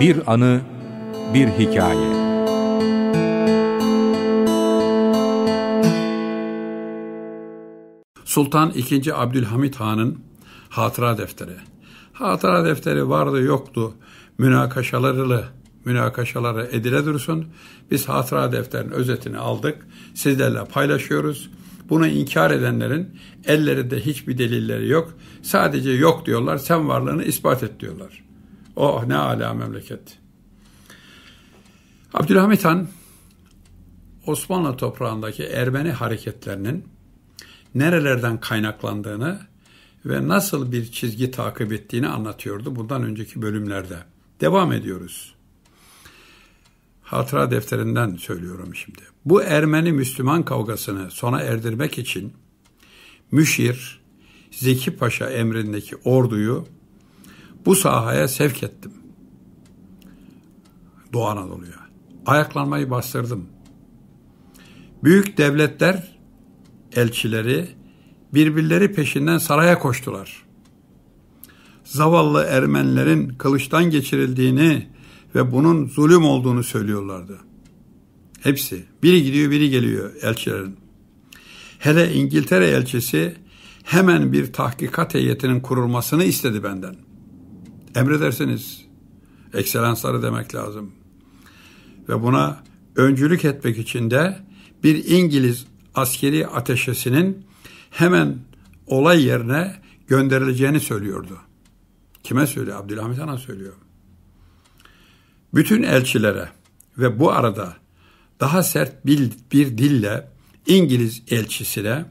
Bir anı, bir hikaye. Sultan II. Abdülhamit Han'ın hatıra defteri. Hatıra defteri vardı yoktu. Münakaşalarıyla münakaşaları edile dursun. Biz hatıra defterinin özetini aldık. Sizlerle paylaşıyoruz. Bunu inkar edenlerin ellerinde hiçbir delilleri yok. Sadece yok diyorlar, sen varlığını ispat et diyorlar. Oh ne ala memleket. Abdülhamit Han Osmanlı toprağındaki Ermeni hareketlerinin nerelerden kaynaklandığını ve nasıl bir çizgi takip ettiğini anlatıyordu bundan önceki bölümlerde. Devam ediyoruz. Hatıra defterinden söylüyorum şimdi. Bu Ermeni-Müslüman kavgasını sona erdirmek için Müşir, Zeki Paşa emrindeki orduyu bu sahaya sevk ettim. Doğu Anadolu'ya. Ayaklanmayı bastırdım. Büyük devletler elçileri birbirleri peşinden saraya koştular. Zavallı Ermenilerin kılıçtan geçirildiğini ve bunun zulüm olduğunu söylüyorlardı. Hepsi. Biri gidiyor biri geliyor elçilerin. Hele İngiltere elçisi hemen bir tahkikat heyetinin kurulmasını istedi benden emredersiniz. Ekselansları demek lazım. Ve buna öncülük etmek için de bir İngiliz askeri ateşesinin hemen olay yerine gönderileceğini söylüyordu. Kime söylüyor? Abdülhamit Han'a söylüyor. Bütün elçilere ve bu arada daha sert bir, bir dille İngiliz elçisine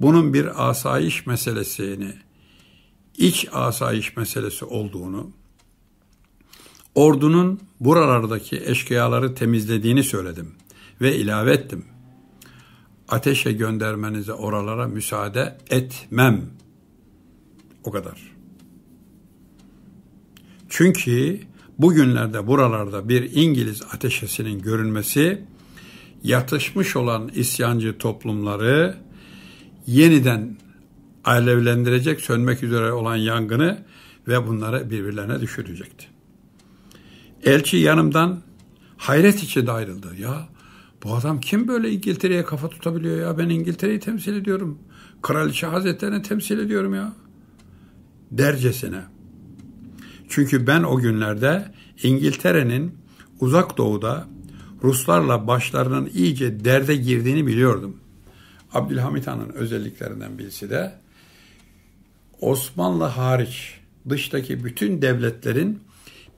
bunun bir asayiş meselesini iç asayiş meselesi olduğunu, ordunun buralardaki eşkıyaları temizlediğini söyledim ve ilave ettim. Ateşe göndermenize oralara müsaade etmem. O kadar. Çünkü bugünlerde buralarda bir İngiliz ateşesinin görünmesi yatışmış olan isyancı toplumları yeniden alevlendirecek, sönmek üzere olan yangını ve bunları birbirlerine düşürecekti. Elçi yanımdan hayret içinde ayrıldı. Ya bu adam kim böyle İngiltere'ye kafa tutabiliyor ya? Ben İngiltere'yi temsil ediyorum. Kraliçe Hazretleri'ni temsil ediyorum ya. Dercesine. Çünkü ben o günlerde İngiltere'nin uzak doğuda Ruslarla başlarının iyice derde girdiğini biliyordum. Abdülhamit Han'ın özelliklerinden birisi de Osmanlı hariç dıştaki bütün devletlerin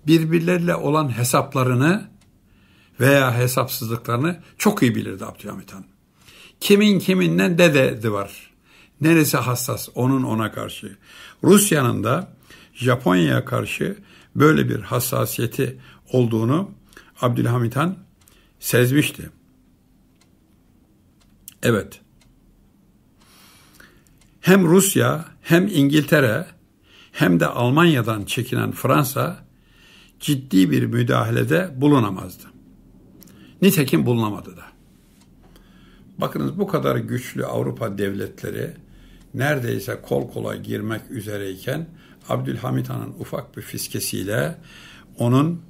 birbirleriyle olan hesaplarını veya hesapsızlıklarını çok iyi bilirdi Abdülhamit Han. Kimin kiminden dededi var. Neresi hassas onun ona karşı. Rusya'nın da Japonya'ya karşı böyle bir hassasiyeti olduğunu Abdülhamit Han sezmişti. Evet hem Rusya hem İngiltere hem de Almanya'dan çekinen Fransa ciddi bir müdahalede bulunamazdı. Nitekim bulunamadı da. Bakınız bu kadar güçlü Avrupa devletleri neredeyse kol kola girmek üzereyken Abdülhamit Han'ın ufak bir fiskesiyle onun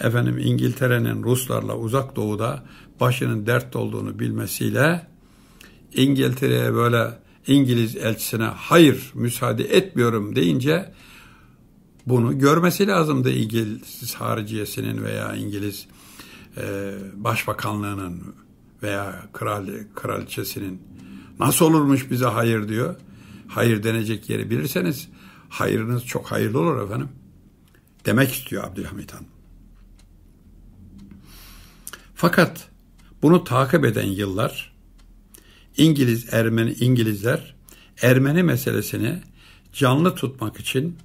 efendim İngiltere'nin Ruslarla uzak doğuda başının dert olduğunu bilmesiyle İngiltere'ye böyle İngiliz elçisine hayır müsaade etmiyorum deyince bunu görmesi lazımdı İngiliz hariciyesinin veya İngiliz e, başbakanlığının veya kral, kraliçesinin nasıl olurmuş bize hayır diyor. Hayır denecek yeri bilirseniz hayırınız çok hayırlı olur efendim. Demek istiyor Abdülhamit Han. Fakat bunu takip eden yıllar İngiliz Ermeni İngilizler Ermeni meselesini canlı tutmak için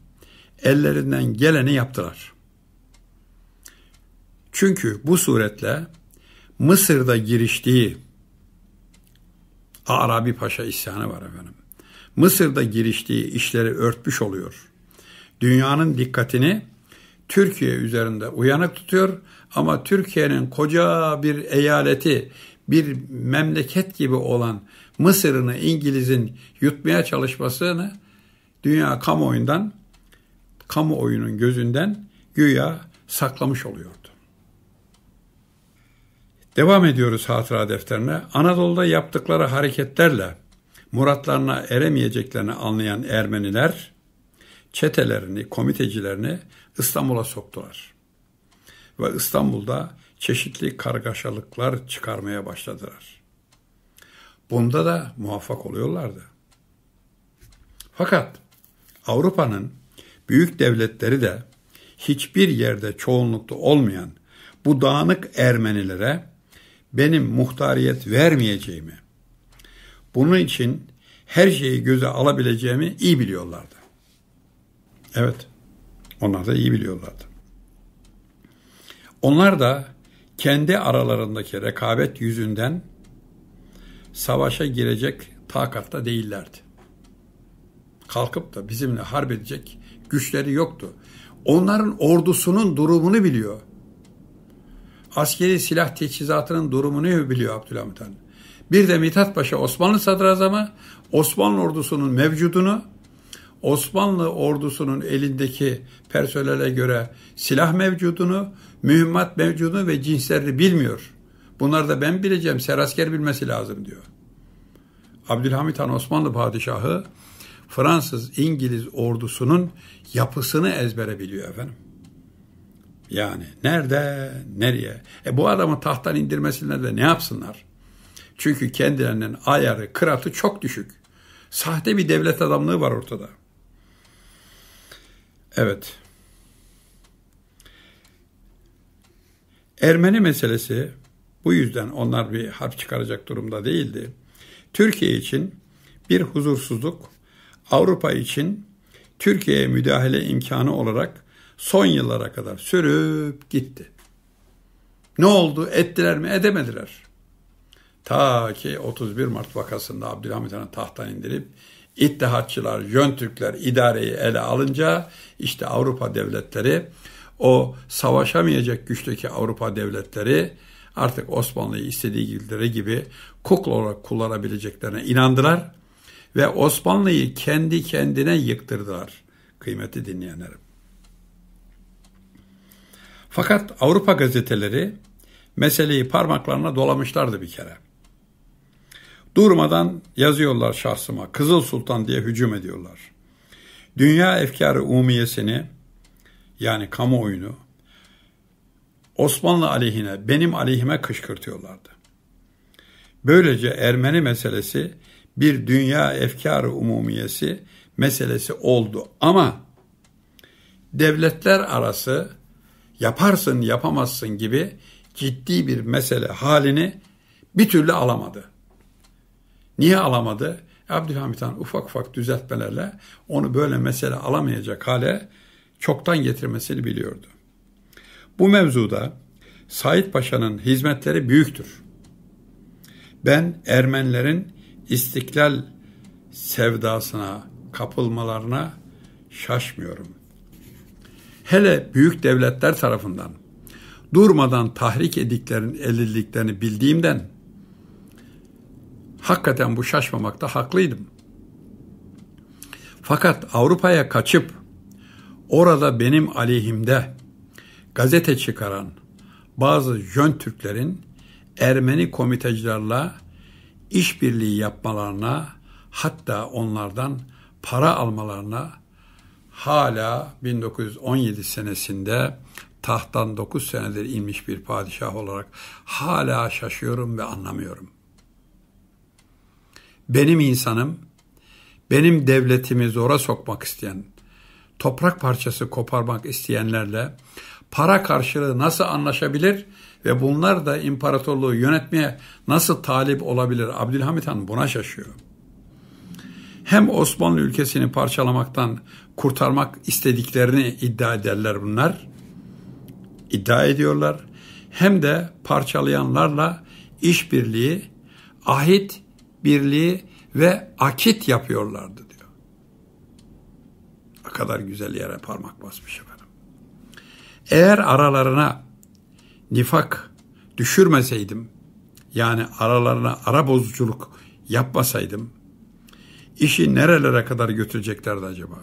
ellerinden geleni yaptılar. Çünkü bu suretle Mısır'da giriştiği Arabi Paşa isyanı var efendim. Mısır'da giriştiği işleri örtmüş oluyor. Dünyanın dikkatini Türkiye üzerinde uyanık tutuyor ama Türkiye'nin koca bir eyaleti bir memleket gibi olan Mısır'ını İngiliz'in yutmaya çalışmasını dünya kamuoyundan, kamuoyunun gözünden güya saklamış oluyordu. Devam ediyoruz hatıra defterine. Anadolu'da yaptıkları hareketlerle muratlarına eremeyeceklerini anlayan Ermeniler çetelerini, komitecilerini İstanbul'a soktular. Ve İstanbul'da çeşitli kargaşalıklar çıkarmaya başladılar. Bunda da muvaffak oluyorlardı. Fakat Avrupa'nın büyük devletleri de hiçbir yerde çoğunlukta olmayan bu dağınık Ermenilere benim muhtariyet vermeyeceğimi, bunun için her şeyi göze alabileceğimi iyi biliyorlardı. Evet, onlar da iyi biliyorlardı. Onlar da kendi aralarındaki rekabet yüzünden savaşa girecek takatta değillerdi. Kalkıp da bizimle harp edecek güçleri yoktu. Onların ordusunun durumunu biliyor. Askeri silah teçhizatının durumunu biliyor Abdülhamit Han. Bir de Mithat Paşa Osmanlı sadrazamı Osmanlı ordusunun mevcudunu Osmanlı ordusunun elindeki personele göre silah mevcudunu, mühimmat mevcudunu ve cinslerini bilmiyor. Bunları da ben bileceğim, serasker bilmesi lazım diyor. Abdülhamit Han Osmanlı padişahı Fransız, İngiliz ordusunun yapısını ezbere biliyor efendim. Yani nerede, nereye? E bu adamı tahttan indirmesinler de ne yapsınlar? Çünkü kendilerinin ayarı, kıratı çok düşük. Sahte bir devlet adamlığı var ortada. Evet. Ermeni meselesi bu yüzden onlar bir harp çıkaracak durumda değildi. Türkiye için bir huzursuzluk, Avrupa için Türkiye'ye müdahale imkanı olarak son yıllara kadar sürüp gitti. Ne oldu? Ettiler mi? Edemediler. Ta ki 31 Mart vakasında Abdülhamid Han'ı tahttan indirip İttihatçılar, Jöntürkler idareyi ele alınca işte Avrupa devletleri o savaşamayacak güçteki Avrupa devletleri artık Osmanlı'yı istediği gibi kukla olarak kullanabileceklerine inandılar ve Osmanlı'yı kendi kendine yıktırdılar kıymeti dinleyenlerim. Fakat Avrupa gazeteleri meseleyi parmaklarına dolamışlardı bir kere. Durmadan yazıyorlar şahsıma. Kızıl Sultan diye hücum ediyorlar. Dünya efkarı umiyesini yani kamuoyunu Osmanlı aleyhine, benim aleyhime kışkırtıyorlardı. Böylece Ermeni meselesi bir dünya efkarı umumiyesi meselesi oldu. Ama devletler arası yaparsın yapamazsın gibi ciddi bir mesele halini bir türlü alamadı. Niye alamadı? Abdülhamit Han ufak ufak düzeltmelerle onu böyle mesele alamayacak hale çoktan getirmesini biliyordu. Bu mevzuda Said Paşa'nın hizmetleri büyüktür. Ben Ermenilerin istiklal sevdasına kapılmalarına şaşmıyorum. Hele büyük devletler tarafından durmadan tahrik ediklerin edildiklerini bildiğimden Hakikaten bu şaşmamakta haklıydım. Fakat Avrupa'ya kaçıp orada benim aleyhimde gazete çıkaran bazı Jön Türklerin Ermeni komitecilerle işbirliği yapmalarına hatta onlardan para almalarına hala 1917 senesinde tahttan 9 senedir inmiş bir padişah olarak hala şaşıyorum ve anlamıyorum benim insanım, benim devletimi zora sokmak isteyen, toprak parçası koparmak isteyenlerle para karşılığı nasıl anlaşabilir ve bunlar da imparatorluğu yönetmeye nasıl talip olabilir? Abdülhamit Han buna şaşıyor. Hem Osmanlı ülkesini parçalamaktan kurtarmak istediklerini iddia ederler bunlar. İddia ediyorlar. Hem de parçalayanlarla işbirliği, ahit birliği ve akit yapıyorlardı diyor. Ne kadar güzel yere parmak basmış efendim. Eğer aralarına nifak düşürmeseydim, yani aralarına ara bozuculuk yapmasaydım, işi nerelere kadar götüreceklerdi acaba?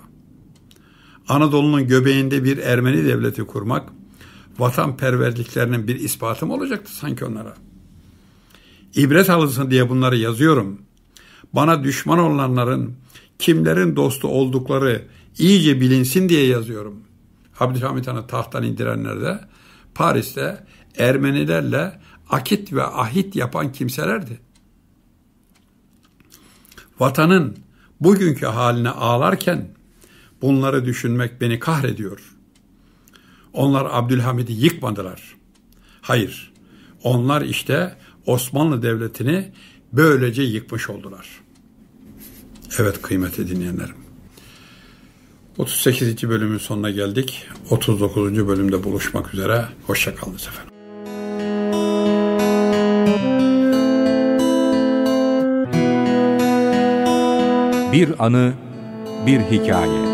Anadolu'nun göbeğinde bir Ermeni devleti kurmak, vatanperverliklerinin bir ispatı mı olacaktı sanki onlara?'' İbret alınsın diye bunları yazıyorum. Bana düşman olanların kimlerin dostu oldukları iyice bilinsin diye yazıyorum. Abdülhamit Han'ı tahttan indirenlerde Paris'te Ermenilerle akit ve ahit yapan kimselerdi. Vatanın bugünkü haline ağlarken bunları düşünmek beni kahrediyor. Onlar Abdülhamid'i yıkmadılar. Hayır, onlar işte Osmanlı Devleti'ni böylece yıkmış oldular. Evet kıymetli dinleyenlerim. 38. bölümün sonuna geldik. 39. bölümde buluşmak üzere. Hoşçakalınız efendim. Bir anı, bir hikaye.